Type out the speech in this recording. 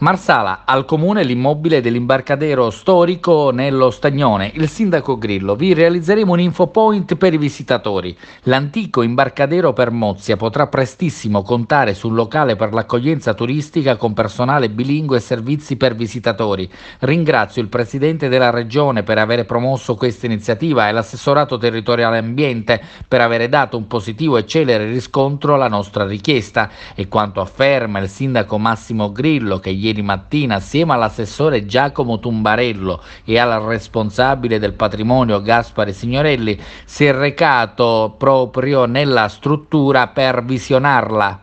Marsala al comune l'immobile dell'imbarcadero storico nello Stagnone. Il sindaco Grillo, vi realizzeremo un infopoint per i visitatori. L'antico imbarcadero per Mozia potrà prestissimo contare sul locale per l'accoglienza turistica con personale bilingue e servizi per visitatori. Ringrazio il presidente della regione per aver promosso questa iniziativa e l'assessorato territoriale ambiente per aver dato un positivo e celere riscontro alla nostra richiesta. E quanto afferma il sindaco Massimo Grillo che ieri ieri mattina assieme all'assessore Giacomo Tumbarello e al responsabile del patrimonio Gaspare Signorelli si è recato proprio nella struttura per visionarla.